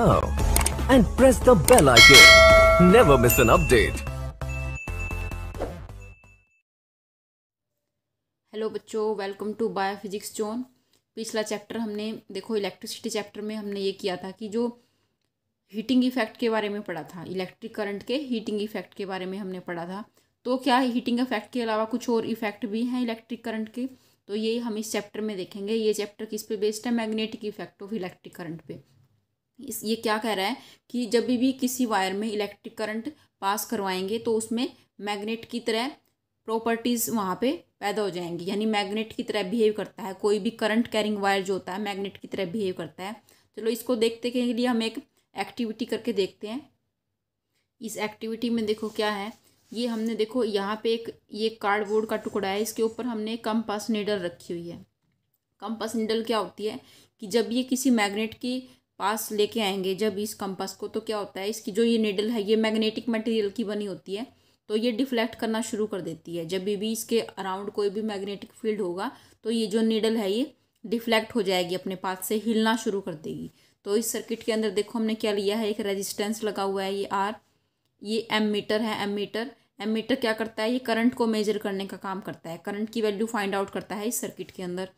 now oh. and press the bell icon. Never miss an update. Hello बच्चों welcome to bio physics zone पिछला chapter हमने देखो electricity chapter में हमने ये किया था कि जो हीटिंग इफेक्ट के बारे में पढ़ा था इलेक्ट्रिक करंट के हीटिंग इफेक्ट के बारे में हमने पढ़ा था तो क्या हीटिंग इफेक्ट के अलावा कुछ और इफेक्ट भी हैं इलेक्ट्रिक करंट के तो ये हम इस चैप्टर में देखेंगे ये चैप्टर किस पे बेस्ड है magnetic effect of electric current पे इस ये क्या कह रहा है कि जब भी किसी वायर में इलेक्ट्रिक करंट पास करवाएंगे तो उसमें मैग्नेट की तरह प्रॉपर्टीज़ वहाँ पे पैदा हो जाएंगी यानी मैग्नेट की तरह बिहेव करता है कोई भी करंट कैरिंग वायर जो होता है मैग्नेट की तरह बिहेव करता है चलो इसको देखते के लिए हम एक एक्टिविटी करके देखते हैं इस एक्टिविटी में देखो क्या है ये हमने देखो यहाँ पे एक ये कार्डबोर्ड का टुकड़ा है इसके ऊपर हमने कंपास नीडल रखी हुई है कंपास नीडल क्या होती है कि जब ये किसी मैग्नेट की पास लेके आएंगे जब इस कंपास को तो क्या होता है इसकी जो ये निडल है ये मैग्नेटिक मटेरियल की बनी होती है तो ये डिफ्लेक्ट करना शुरू कर देती है जब भी इसके अराउंड कोई भी मैग्नेटिक फील्ड होगा तो ये जो निडल है ये डिफ्लेक्ट हो जाएगी अपने पास से हिलना शुरू कर देगी तो इस सर्किट के अंदर देखो हमने क्या लिया है एक रेजिस्टेंस लगा हुआ है ये आर ये एम मीटर है एम मीटर एम मीटर क्या करता है ये करंट को मेजर करने का काम करता है करंट की वैल्यू फाइंड आउट करता है इस सर्किट के अंदर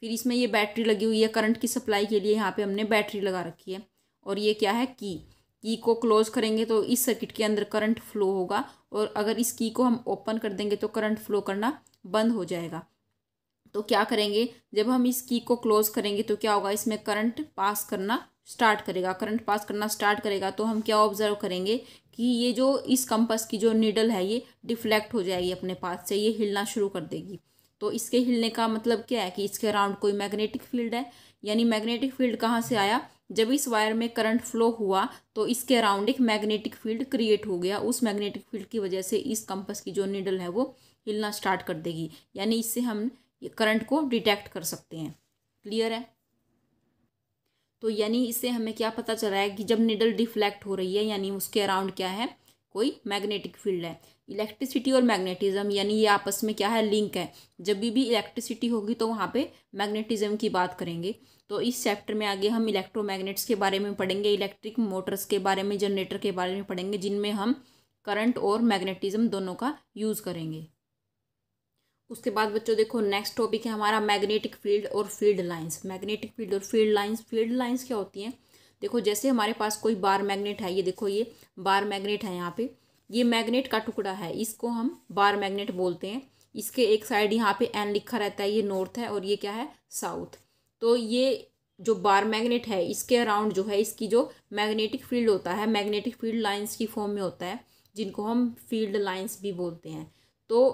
फिर इसमें ये बैटरी लगी हुई है करंट की सप्लाई के लिए यहाँ पे हमने बैटरी लगा रखी है और ये क्या है की की को क्लोज करेंगे तो इस सर्किट के अंदर करंट फ्लो होगा और अगर इस की को हम ओपन कर देंगे तो करंट फ्लो करना बंद हो जाएगा तो क्या करेंगे जब हम इस की को क्लोज करेंगे तो क्या होगा इसमें करंट पास करना स्टार्ट करेगा करंट पास करना स्टार्ट करेगा तो हम क्या ऑब्जर्व करेंगे कि ये जो इस कंपस की जो नीडल है ये डिफ्लेक्ट हो जाएगी अपने पास से ये हिलना शुरू कर देगी तो इसके हिलने का मतलब क्या है कि इसके अराउंड कोई मैग्नेटिक फील्ड है यानी मैग्नेटिक फील्ड कहाँ से आया जब इस वायर में करंट फ्लो हुआ तो इसके अराउंड एक मैग्नेटिक फील्ड क्रिएट हो गया उस मैग्नेटिक फील्ड की वजह से इस कंपस की जो निडल है वो हिलना स्टार्ट कर देगी यानी इससे हम करंट को डिटेक्ट कर सकते हैं क्लियर है तो यानी इससे हमें क्या पता चला है कि जब निडल डिफ्लेक्ट हो रही है यानी उसके अराउंड क्या है कोई मैग्नेटिक फील्ड है इलेक्ट्रिसिटी और मैग्नेटिज्म यानी ये आपस में क्या है लिंक है जब भी भी इलेक्ट्रिसिटी होगी तो वहाँ पे मैग्नेटिज्म की बात करेंगे तो इस चैप्टर में आगे हम इलेक्ट्रोमैग्नेट्स के बारे में पढ़ेंगे इलेक्ट्रिक मोटर्स के बारे में जनरेटर के बारे में पढ़ेंगे जिनमें हम करंट और मैग्नेटिज्म दोनों का यूज़ करेंगे उसके बाद बच्चों देखो नेक्स्ट टॉपिक है हमारा मैग्नेटिक फील्ड और फील्ड लाइन्स मैग्नेटिक फील्ड और फील्ड लाइन्स फील्ड लाइन्स क्या होती हैं देखो जैसे हमारे पास कोई बार मैग्नेट है ये देखो ये बार मैग्नेट है यहाँ पर ये मैग्नेट का टुकड़ा है इसको हम बार मैग्नेट बोलते हैं इसके एक साइड यहाँ पे एन लिखा रहता है ये नॉर्थ है और ये क्या है साउथ तो ये जो बार मैग्नेट है इसके अराउंड जो है इसकी जो मैग्नेटिक फील्ड होता है मैग्नेटिक फील्ड लाइंस की फॉर्म में होता है जिनको हम फील्ड लाइंस भी बोलते हैं तो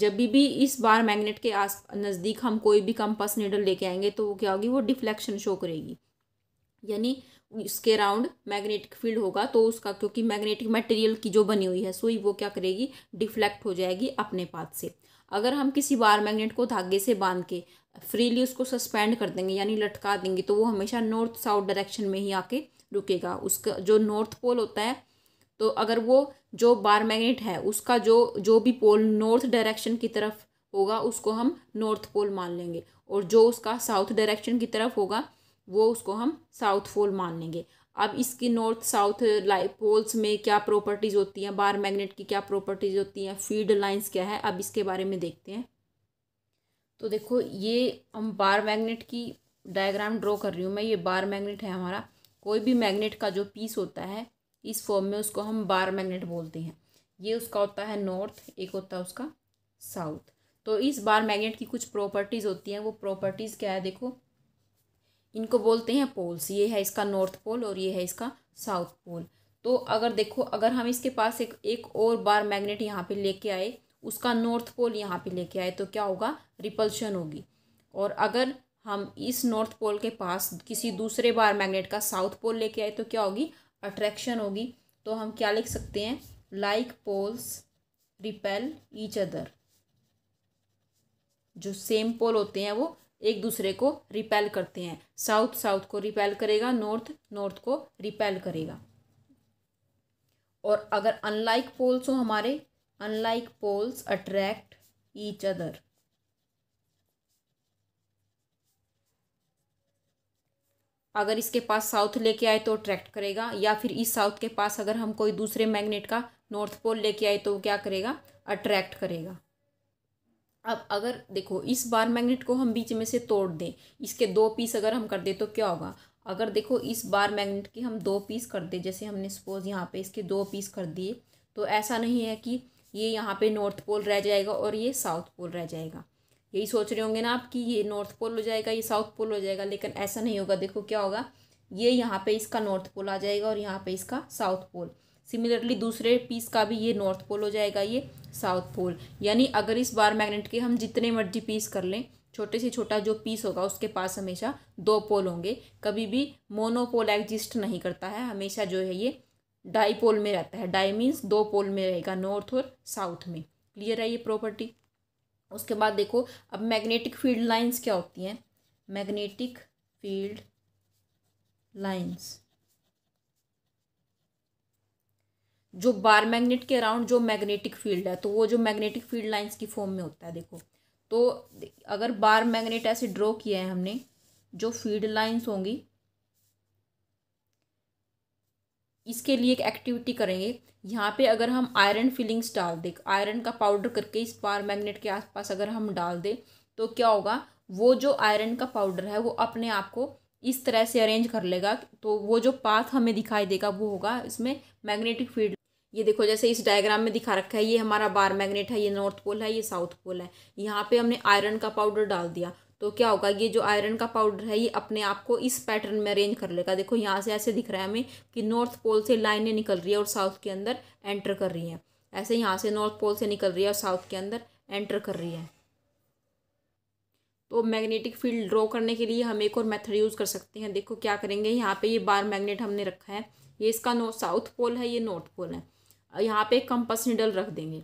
जब भी इस बार मैग्नेट के आस नज़दीक हम कोई भी कंपास नीडल लेके आएंगे तो वो क्या होगी वो डिफ्लेक्शन शो करेगी यानी इसके राउंड मैग्नेटिक फील्ड होगा तो उसका क्योंकि मैग्नेटिक मटेरियल की जो बनी हुई है सुई वो क्या करेगी डिफ्लेक्ट हो जाएगी अपने पाथ से अगर हम किसी बार मैग्नेट को धागे से बांध के फ्रीली उसको सस्पेंड कर देंगे यानी लटका देंगे तो वो हमेशा नॉर्थ साउथ डायरेक्शन में ही आके रुकेगा उसका जो नॉर्थ पोल होता है तो अगर वो जो बार मैग्नेट है उसका जो जो भी पोल नॉर्थ डायरेक्शन की तरफ होगा उसको हम नॉर्थ पोल मान लेंगे और जो उसका साउथ डायरेक्शन की तरफ होगा वो उसको हम साउथ पोल मान लेंगे अब इसकी नॉर्थ साउथ लाइ पोल्स में क्या प्रॉपर्टीज़ होती हैं बार मैग्नेट की क्या प्रॉपर्टीज़ होती हैं फील्ड लाइंस क्या है अब इसके बारे में देखते हैं तो देखो ये हम बार मैग्नेट की डायग्राम ड्रॉ कर रही हूँ मैं ये बार मैग्नेट है हमारा कोई भी मैग्नेट का जो पीस होता है इस फॉर्म में उसको हम बार मैग्नेट बोलते हैं ये उसका होता है नॉर्थ एक होता है उसका साउथ तो इस बार मैग्नेट की कुछ प्रॉपर्टीज़ होती हैं वो प्रॉपर्टीज़ क्या है देखो इनको बोलते हैं पोल्स ये है इसका नॉर्थ पोल और ये है इसका साउथ पोल तो अगर देखो अगर हम इसके पास एक एक और बार मैग्नेट यहाँ पे लेके आए उसका नॉर्थ पोल यहाँ पे लेके आए तो क्या होगा रिपल्शन होगी और अगर हम इस नॉर्थ पोल के पास किसी दूसरे बार मैग्नेट का साउथ पोल लेके आए तो क्या होगी अट्रैक्शन होगी तो हम क्या लिख सकते हैं like poles repel each other जो सेम पोल होते हैं वो एक दूसरे को रिपेल करते हैं साउथ साउथ को रिपेल करेगा नॉर्थ नॉर्थ को रिपेल करेगा और अगर अनलाइक पोल्स हो हमारे unlike poles attract each other अगर इसके पास साउथ लेके आए तो अट्रैक्ट करेगा या फिर इस साउथ के पास अगर हम कोई दूसरे मैग्नेट का नॉर्थ पोल लेके आए तो क्या करेगा अट्रैक्ट करेगा अब अगर देखो इस बार मैग्नेट को हम बीच में से तोड़ दें इसके दो पीस अगर हम कर दें तो क्या होगा अगर देखो इस बार मैग्नेट के हम दो पीस कर दें जैसे हमने सपोज यहाँ पे इसके दो पीस कर दिए तो ऐसा नहीं है कि ये यहाँ पे नॉर्थ पोल रह जाएगा और ये साउथ पोल रह जाएगा यही सोच रहे होंगे ना आप कि ये नॉर्थ पोल हो जाएगा ये साउथ पोल हो जाएगा लेकिन ऐसा नहीं होगा देखो क्या होगा ये यहाँ पर इसका नॉर्थ पोल आ जाएगा और यहाँ पर इसका साउथ पोल सिमिलरली दूसरे पीस का भी ये नॉर्थ पोल हो जाएगा ये साउथ पोल यानी अगर इस बार मैग्नेट के हम जितने मर्जी पीस कर लें छोटे से छोटा जो पीस होगा उसके पास हमेशा दो पोल होंगे कभी भी मोनोपोल एग्जिस्ट नहीं करता है हमेशा जो है ये डाई पोल में रहता है डाई मीन्स दो पोल में रहेगा नॉर्थ और साउथ में क्लियर है ये प्रॉपर्टी उसके बाद देखो अब मैग्नेटिक फील्ड लाइंस क्या होती हैं मैग्नेटिक फील्ड लाइंस जो बार मैग्नेट के अराउंड जो मैग्नेटिक फील्ड है तो वो जो मैग्नेटिक फील्ड लाइंस की फॉर्म में होता है देखो तो अगर बार मैग्नेट ऐसे ड्रॉ किया है हमने जो फील्ड लाइंस होंगी इसके लिए एक एक्टिविटी करेंगे यहाँ पे अगर हम आयरन फिलिंग्स डाल दें आयरन का पाउडर करके इस बार मैग्नेट के आसपास अगर हम डाल दें तो क्या होगा वो जो आयरन का पाउडर है वो अपने आप को इस तरह से अरेंज कर लेगा तो वो जो पाथ हमें दिखाई देगा वो होगा इसमें मैग्नेटिक फील्ड ये देखो जैसे इस डायग्राम में दिखा रखा है ये हमारा बार मैग्नेट है ये नॉर्थ पोल है ये साउथ पोल है यहाँ पे हमने आयरन का पाउडर डाल दिया तो क्या होगा ये जो आयरन का पाउडर है ये अपने आप को इस पैटर्न में अरेंज कर लेगा देखो यहाँ से ऐसे दिख रहा है हमें कि नॉर्थ पोल से लाइनें निकल रही है और साउथ के अंदर एंटर कर रही हैं ऐसे यहाँ से नॉर्थ पोल से निकल रही है और साउथ के अंदर एंटर कर रही है तो मैग्नेटिक फील्ड ड्रॉ करने के लिए हम एक और मेथड यूज़ कर सकते हैं देखो क्या करेंगे यहाँ पे ये बार मैग्नेट हमने रखा है ये इसका नॉर्थ साउथ पोल है ये नॉर्थ पोल है यहाँ पे कंपस निडल रख देंगे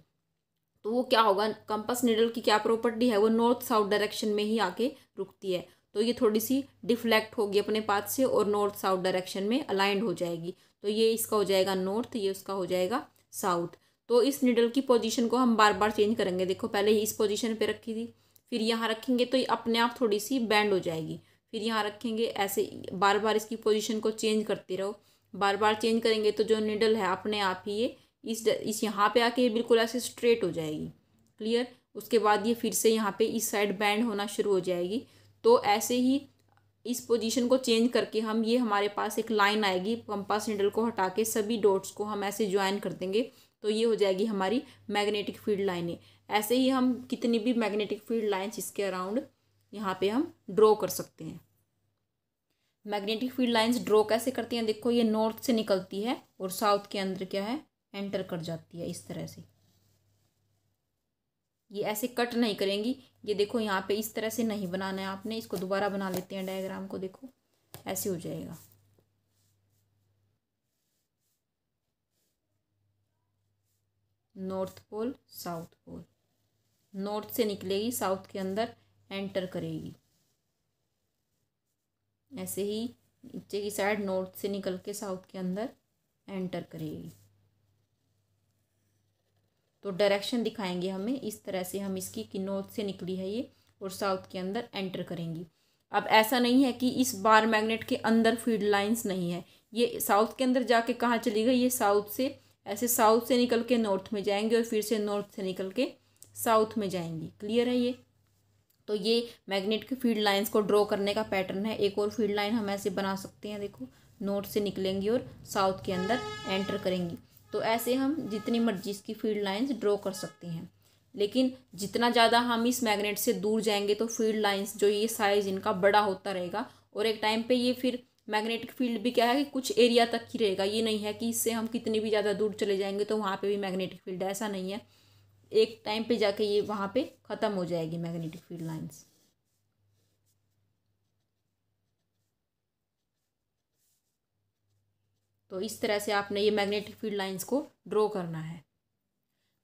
तो वो क्या होगा कंपस निडल की क्या प्रॉपर्टी है वो नॉर्थ साउथ डायरेक्शन में ही आके रुकती है तो ये थोड़ी सी डिफ्लेक्ट होगी अपने पाथ से और नॉर्थ साउथ डायरेक्शन में अलाइंड हो जाएगी तो ये इसका हो जाएगा नॉर्थ ये उसका हो जाएगा साउथ तो इस निडल की पोजिशन को हम बार बार चेंज करेंगे देखो पहले ही इस पोजिशन पर रखी थी फिर यहाँ रखेंगे तो ये अपने आप थोड़ी सी बैंड हो जाएगी फिर यहाँ रखेंगे ऐसे बार बार इसकी पोजीशन को चेंज करते रहो बार बार चेंज करेंगे तो जो निडल है अपने आप ही ये इस इस यहाँ पे आके ये बिल्कुल ऐसे स्ट्रेट हो जाएगी क्लियर उसके बाद ये फिर से यहाँ पे इस साइड बैंड होना शुरू हो जाएगी तो ऐसे ही इस पोजीशन को चेंज करके हम ये हमारे पास एक लाइन आएगी पंपा सेंडल को हटा के सभी डॉट्स को हम ऐसे ज्वाइन कर देंगे तो ये हो जाएगी हमारी मैग्नेटिक फील्ड लाइनें ऐसे ही हम कितनी भी मैग्नेटिक फील्ड लाइन्स इसके अराउंड यहाँ पर हम ड्रॉ कर सकते हैं मैग्नेटिक फील्ड लाइंस ड्रॉ कैसे करती हैं देखो ये नॉर्थ से निकलती है और साउथ के अंदर क्या है एंटर कर जाती है इस तरह से ये ऐसे कट नहीं करेंगी ये देखो यहाँ पे इस तरह से नहीं बनाना है आपने इसको दोबारा बना लेते हैं डायग्राम को देखो ऐसे हो जाएगा north pole south pole north से निकलेगी साउथ के अंदर एंटर करेगी ऐसे ही नीचे की साइड नॉर्थ से निकल के साउथ के अंदर एंटर करेगी तो डायरेक्शन दिखाएंगे हमें इस तरह से हम इसकी कि नॉर्थ से निकली है ये और साउथ के अंदर एंटर करेंगी अब ऐसा नहीं है कि इस बार मैग्नेट के अंदर फील्ड लाइंस नहीं है ये साउथ के अंदर जाके कहाँ चली गई ये साउथ से ऐसे साउथ से निकल के नॉर्थ में जाएंगे और फिर से नॉर्थ से निकल के साउथ में जाएंगी क्लियर है ये तो ये मैग्नेट के फील्ड लाइंस को ड्रॉ करने का पैटर्न है एक और फील्ड लाइन हम ऐसे बना सकते हैं देखो नॉर्थ से निकलेंगी और साउथ के अंदर एंटर करेंगी तो ऐसे हम जितनी मर्जी इसकी फील्ड लाइंस ड्रॉ कर सकते हैं लेकिन जितना ज़्यादा हम इस मैग्नेट से दूर जाएंगे तो फील्ड लाइंस जो ये साइज इनका बड़ा होता रहेगा और एक टाइम पे ये फिर मैग्नेटिक फील्ड भी क्या है कि कुछ एरिया तक ही रहेगा ये नहीं है कि इससे हम कितनी भी ज़्यादा दूर चले जाएंगे तो वहाँ पर भी मैग्नेटिक फील्ड ऐसा नहीं है एक टाइम पर जाके ये वहाँ पर ख़त्म हो जाएगी मैग्नेटिक फील्ड लाइन्स तो इस तरह से आपने ये मैग्नेटिक फील्ड लाइंस को ड्रॉ करना है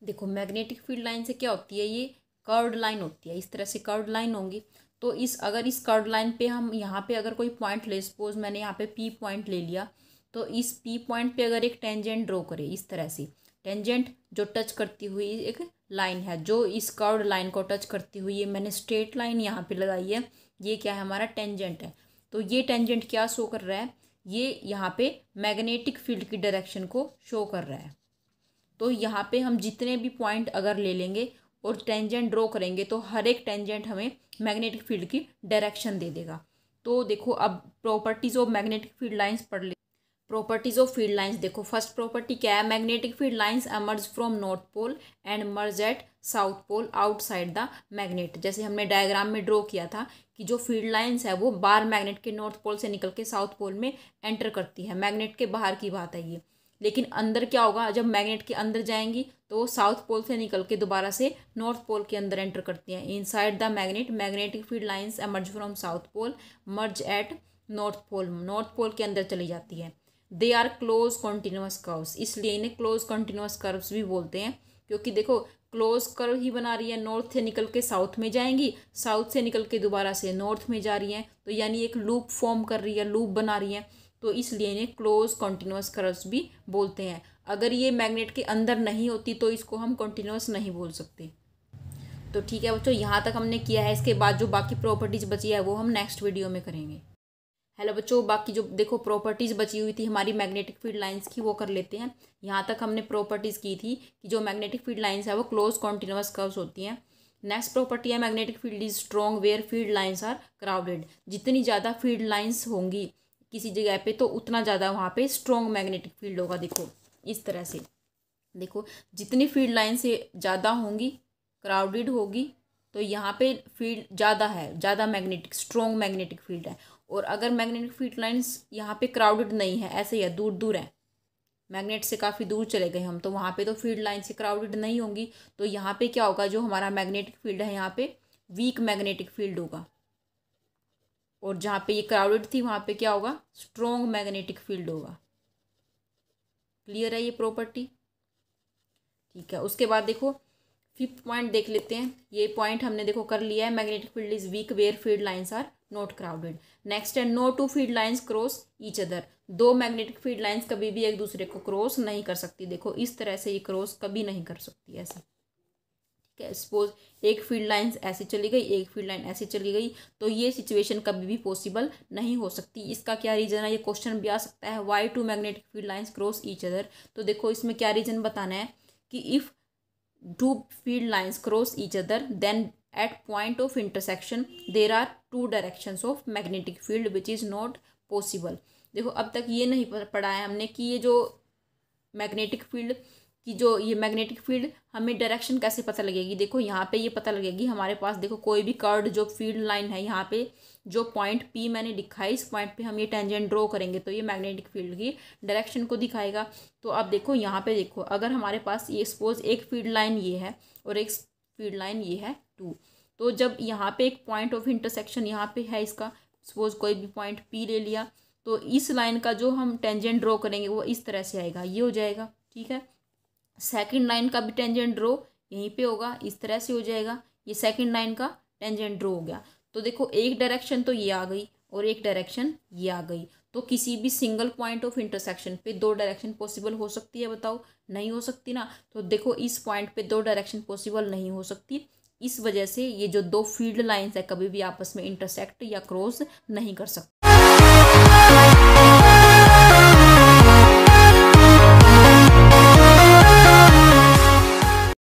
देखो मैग्नेटिक फील्ड लाइन से क्या होती है ये कर्ड लाइन होती है इस तरह से कर्ड लाइन होंगी तो इस अगर इस कर्ड लाइन पे हम यहाँ पे अगर कोई पॉइंट ले सपोज मैंने यहाँ पे पी पॉइंट ले लिया तो इस पी पॉइंट पे अगर एक टेंजेंट ड्रॉ करें इस तरह से टेंजेंट जो टच करती हुई एक लाइन है जो इस कर्ड लाइन को टच करती हुई ये मैंने स्ट्रेट लाइन यहाँ पे लगाई है ये क्या है हमारा टेंजेंट है तो ये टेंजेंट क्या शो कर रहा है ये यहाँ पे मैग्नेटिक फील्ड की डायरेक्शन को शो कर रहा है तो यहाँ पे हम जितने भी पॉइंट अगर ले लेंगे और टेंजेंट ड्रॉ करेंगे तो हर एक टेंजेंट हमें मैग्नेटिक फील्ड की डायरेक्शन दे देगा तो देखो अब properties of magnetic field lines पढ़ ले प्रॉपर्टीज़ ऑफ फील्ड लाइंस देखो फर्स्ट प्रॉपर्टी क्या है magnetic field lines emerge from north pole and merge at south pole outside the magnet जैसे हमने डायग्राम में ड्रॉ किया था कि जो फील्ड लाइंस है वो बार मैग्नेट के नॉर्थ पोल से निकल के साउथ पोल में एंटर करती है मैग्नेट के बाहर की बात है ये लेकिन अंदर क्या होगा जब मैग्नेट के अंदर जाएंगी तो वो साउथ पोल से निकल के दोबारा से नॉर्थ पोल के अंदर एंटर करती हैं inside the magnet magnetic field lines emerge from south pole merge at north pole north pole के अंदर चली जाती है they are close continuous curves इसलिए इन्हें क्लोज कॉन्टीन्यूस कर्व्स भी बोलते हैं क्योंकि देखो क्लोज कर्व ही बना रही है नॉर्थ से निकल के साउथ में जाएंगी साउथ से निकल के दोबारा से नॉर्थ में जा रही हैं तो यानी एक लूप फॉर्म कर रही है लूप बना रही हैं तो इसलिए इन्हें क्लोज कॉन्टिन्यूस कर्व्स भी बोलते हैं अगर ये मैग्नेट के अंदर नहीं होती तो इसको हम कॉन्टिन्यूस नहीं बोल सकते तो ठीक है बच्चों यहाँ तक हमने किया है इसके बाद जो बाकी प्रॉपर्टीज़ बची है वो हम नेक्स्ट वीडियो में करेंगे हेलो बच्चों बाकी जो देखो प्रॉपर्टीज़ बची हुई थी हमारी मैग्नेटिक फील्ड लाइंस की वो कर लेते हैं यहाँ तक हमने प्रॉपर्टीज़ की थी कि जो मैग्नेटिक फील्ड लाइंस है वो क्लोज कॉन्टिन्यूस कर्व्स होती हैं नेक्स्ट प्रॉपर्टी है magnetic field is strong where field lines are crowded जितनी ज़्यादा फील्ड लाइन्स होंगी किसी जगह पर तो उतना ज़्यादा वहाँ पर स्ट्रॉन्ग मैग्नेटिक फील्ड होगा देखो इस तरह से देखो जितनी फील्ड लाइन से ज़्यादा होंगी क्राउडेड होगी तो यहाँ पे फील्ड ज़्यादा है ज़्यादा मैग्नेटिक स्ट्रॉन्ग मैग्नेटिक फील्ड है और अगर मैग्नेटिक फील्ड लाइन्स यहाँ पे क्राउडेड नहीं है ऐसे ही है दूर दूर है मैग्नेट से काफ़ी दूर चले गए हम तो वहाँ पे तो फील्ड लाइन से क्राउडेड नहीं होंगी तो यहाँ पे क्या होगा जो हमारा मैग्नेटिक फील्ड है यहाँ पे वीक मैग्नेटिक फील्ड होगा और जहाँ पे ये क्राउडेड थी वहाँ पे क्या होगा स्ट्रोंग मैग्नेटिक फील्ड होगा क्लियर है ये प्रॉपर्टी ठीक है उसके बाद देखो फिफ्थ पॉइंट देख लेते हैं ये पॉइंट हमने देखो कर लिया है magnetic field is weak where field lines are not crowded next है no two field lines cross each other दो मैग्नेटिक फील्ड लाइन्स कभी भी एक दूसरे को क्रॉस नहीं कर सकती देखो इस तरह से ये क्रॉस कभी नहीं कर सकती ऐसे ठीक है सपोज एक फील्ड लाइन ऐसी चली गई एक फील्ड लाइन ऐसी चली गई तो ये सिचुएशन कभी भी पॉसिबल नहीं हो सकती इसका क्या रीज़न है ये क्वेश्चन भी आ सकता है why two magnetic field lines cross each other तो देखो इसमें क्या रीज़न बताना है कि if two field lines cross each other then at point of intersection there are two directions of magnetic field which is not possible देखो अब तक ये नहीं पढ़ा है हमने कि ये जो मैग्नेटिक फील्ड कि जो ये मैग्नेटिक फील्ड हमें डायरेक्शन कैसे पता लगेगी देखो यहाँ पे ये पता लगेगी हमारे पास देखो कोई भी कर्ड जो फील्ड लाइन है यहाँ पे जो पॉइंट पी मैंने लिखा है इस पॉइंट पे हम ये टेंजेंट ड्रॉ करेंगे तो ये मैग्नेटिक फील्ड की डायरेक्शन को दिखाएगा तो अब देखो यहाँ पे देखो अगर हमारे पास ये सपोज एक फील्ड लाइन ये है और एक फील्ड लाइन ये है टू तो जब यहाँ पर एक पॉइंट ऑफ इंटरसेक्शन यहाँ पर है इसका सपोज कोई भी पॉइंट पी ले लिया तो इस लाइन का जो हम टेंजेंट ड्रॉ करेंगे वो इस तरह से आएगा ये हो जाएगा ठीक है सेकंड लाइन का भी टेंजेंट ड्रो यहीं पे होगा इस तरह से हो जाएगा ये सेकंड लाइन का टेंजेंट ड्रो हो गया तो देखो एक डायरेक्शन तो ये आ गई और एक डायरेक्शन ये आ गई तो किसी भी सिंगल पॉइंट ऑफ इंटरसेक्शन पे दो डायरेक्शन पॉसिबल हो सकती है बताओ नहीं हो सकती ना तो देखो इस पॉइंट पे दो डायरेक्शन पॉसिबल नहीं हो सकती इस वजह से ये जो दो फील्ड लाइंस है कभी भी आपस में इंटरसेक्ट या क्रॉस नहीं कर सकते